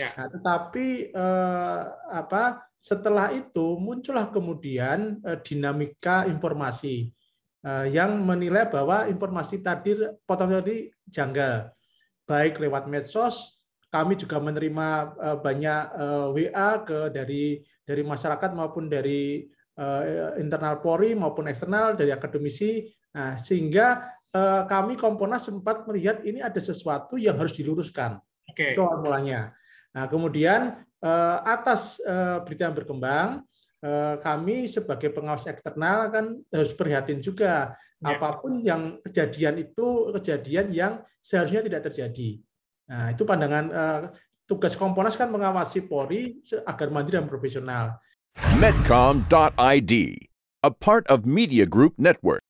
Ya. Nah, tetapi eh, apa setelah itu muncullah kemudian eh, dinamika informasi eh, yang menilai bahwa informasi tadi potong tadi janggal baik lewat medsos kami juga menerima eh, banyak eh, WA ke dari dari masyarakat maupun dari eh, internal Polri maupun eksternal dari akademisi nah, sehingga eh, kami Komponas sempat melihat ini ada sesuatu yang harus diluruskan okay. itu mulanya Nah, kemudian eh, atas eh, berita yang berkembang, eh, kami sebagai pengawas eksternal kan harus prihatin juga ya. apapun yang kejadian itu kejadian yang seharusnya tidak terjadi. Nah, itu pandangan tugas Komponas kan mengawasi Polri agar mandiri dan profesional. Medcom.id, a part of Media Group Network.